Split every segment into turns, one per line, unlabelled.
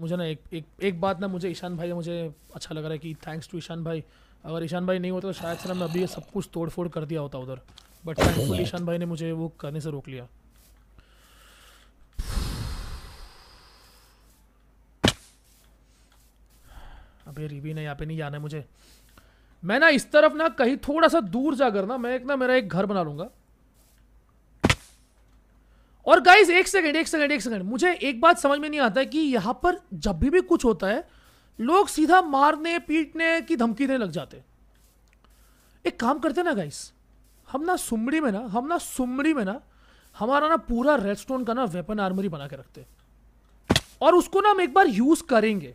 मुझे ना एक एक एक बात ना मुझे ईशान भाई मुझे अच्छा लग रहा है कि थैंक्स टू ईशान भाई अगर ईशान भाई नहीं होता तो शायद सर हमने मैं अभी सब कुछ तोड़ फोड़ कर दिया होता उधर बट थैंकफुल ईशान भाई ने मुझे वो करने से रोक लिया अबे रिवी ने यहाँ पे नहीं जाना है मुझे मैं ना इस तरफ ना कहीं थोड़ा सा दूर जाकर ना मैं एक ना मेरा एक घर बना लूँगा और गाइज एक सेकंड एक सेकंड एक सेकंड मुझे एक बात समझ में नहीं आता कि यहाँ पर जब भी भी कुछ होता है लोग सीधा मारने पीटने की धमकी देने लग जाते एक काम करते ना गाइस हम ना सुमड़ी में ना हम ना सुमड़ी में ना हमारा ना पूरा रेडस्टोन का ना वेपन आर्मरी बना के रखते और उसको ना हम एक बार यूज़ करेंगे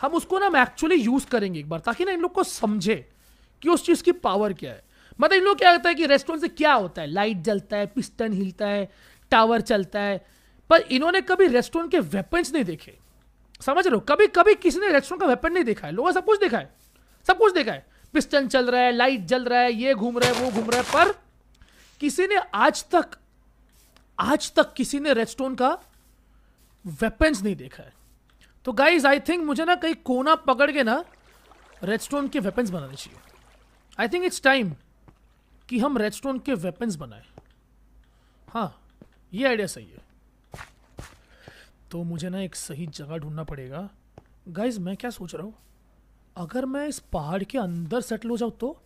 हम उसको ना हम एक्चुअली यूज़ करेंगे एक बार ताकि ना इन लोग को समझे कि उस चीज़ की पावर क्या है मतलब इन लोग क्या होता है कि रेस्टोरेंट से क्या होता है लाइट जलता है पिस्टन हिलता है टावर चलता है पर इन्होंने कभी रेस्टोरेंट के वेपन्स नहीं देखे समझ रहे हो कभी कभी किसी ने रेस्टोरेंट का वेपन नहीं देखा है लोगों सब कुछ देखा है सब कुछ देखा है पिस्टन चल रहा है लाइट जल रहा है ये घूम रहा है वो घूम रहा है पर किसी ने आज तक आज तक किसी ने रेस्टोरेंट का वेपन्स नहीं देखा है तो गाइज आई थिंक मुझे ना कहीं कोना पकड़ के ना रेडस्टोन के वेपन्स बनाने चाहिए आई थिंक इट्स टाइम कि हम रेडस्टोन के वेपन्स बनाए हाँ ये आइडिया सही है तो मुझे ना एक सही जगह ढूंढना पड़ेगा गाइज मैं क्या सोच रहा हूँ अगर मैं इस पहाड़ के अंदर सेटल हो जाऊँ तो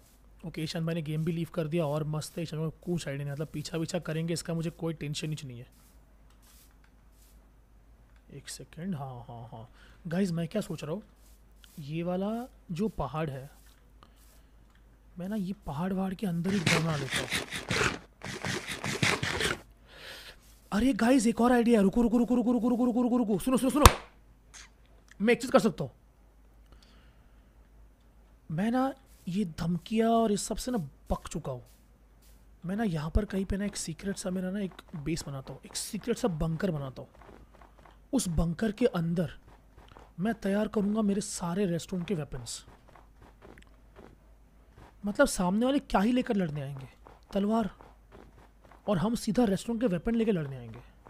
ओके ईशान भाई ने गेम भी लीव कर दिया और मस्त है ईशान भाई कुछ आइडिया नहीं मतलब पीछा पीछा करेंगे इसका मुझे कोई टेंशन ही नहीं है एक सेकेंड हाँ हाँ हाँ गाइज मैं क्या सोच रहा हूँ ये वाला जो पहाड़ है मैं ना ये पहाड़ वहाड़ के अंदर ही बना लेता हूँ अरे गाइस एक और आइडिया रुको रुको रुको रुको रुको रुको रुको रुको रुको सुनो सुनो सुनो मैं एक चीज़ कर सकता हूँ मैं ना ये धमकिया और इस सब से ना पक चुका हूँ मैं ना यहाँ पर कहीं पे ना एक सीक्रेट सा मेरा ना एक बेस बनाता हूँ एक सीक्रेट सा बंकर बनाता हूँ उस बंकर के अंदर मैं तैयार करूँगा मेरे सारे रेस्टोरेंट के वेपन्स मतलब सामने वाले क्या ही लेकर लड़ने आएंगे तलवार और हम सीधा रेस्टोरेंट के वेपन लेके लड़ने आएंगे